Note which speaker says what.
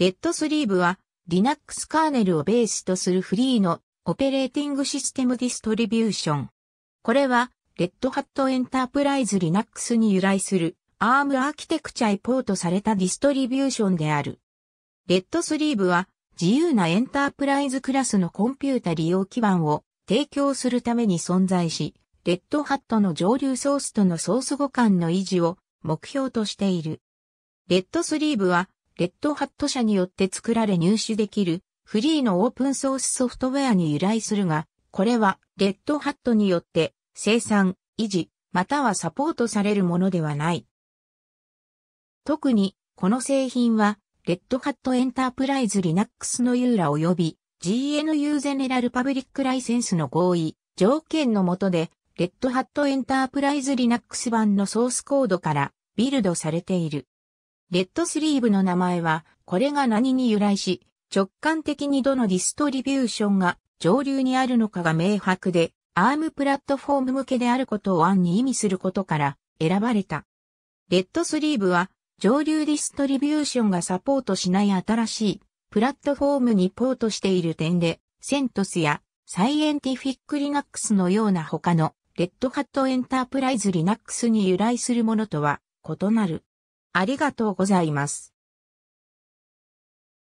Speaker 1: レッドスリーブは Linux カーネルをベースとするフリーのオペ
Speaker 2: レーティングシステムディストリビューション。これは、レッドハットエンタープライズ Linux に由来する ARM アーキテクチャイポートされたディストリビューションである。レッドスリーブは自由なエンタープライズクラスのコンピュータ利用基盤を提供するために存在し、レッドハットの上流ソースとのソース互換の維持を目標としている。レッドスリーブはレッドハット社によって作られ入手できるフリーのオープンソースソフトウェアに由来するが、これはレッドハットによって生産、維持、またはサポートされるものではない。特に、この製品は、レッドハットエンタープライズリナックスのユーラ及び GNU ゼネラルパブリックライセンスの合意、条件のもとで、レッドハットエンタープライズリナックス版のソースコードからビルドされている。レッドスリーブの名前は、これが何に由来し、直感的にどのディストリビューションが上流にあるのかが明白で、アームプラットフォーム向けであることを案に意味することから選ばれた。レッドスリーブは上流ディストリビューションがサポートしない新しいプラットフォームにポートしている点で、セントスやサイエンティフィックリナックスのような他のレッドハットエンタープライズリナックス
Speaker 1: に由来するものとは異なる。ありがとうございます。